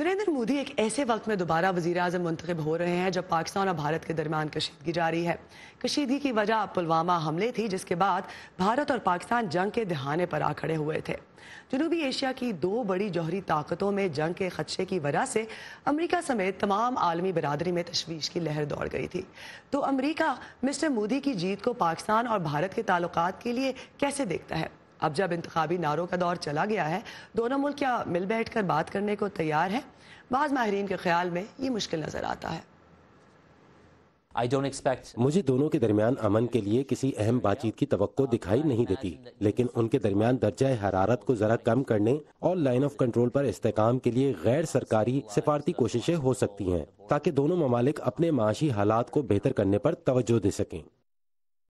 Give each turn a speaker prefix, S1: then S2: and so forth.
S1: नरेंद्र मोदी एक ऐसे वक्त में दोबारा वजी अजम मंतखब हो रहे हैं जब पाकिस्तान और भारत के दरमियान कशीदगी जारी है कशीदगी की वजह पुलवामा हमले थी जिसके बाद भारत और पाकिस्तान जंग के दहाने पर आ खड़े हुए थे जनूबी एशिया की दो बड़ी जौहरी ताकतों में जंग के खदशे की वजह से अमरीका समेत तमाम आलमी बरदरी में तशवीश की लहर दौड़ गई थी तो अमरीका मिस्टर मोदी की जीत को पाकिस्तान और भारत के तलुक के लिए कैसे देखता है اب جب انتخابی نعروں کا دور چلا گیا ہے دونوں ملک کیا مل بیٹھ کر بات کرنے کو تیار ہے بعض ماہرین کے خیال میں یہ مشکل نظر آتا ہے
S2: مجھے دونوں کے درمیان امن کے لیے کسی اہم بات چیت کی توقع دکھائی نہیں دیتی لیکن ان کے درمیان درجہ حرارت کو ذرا کم کرنے اور لائن آف کنٹرول پر استحکام کے لیے غیر سرکاری سفارتی کوششیں ہو سکتی ہیں تاکہ دونوں ممالک اپنے معاشی حالات کو بہتر کرنے پر توجہ دے سکیں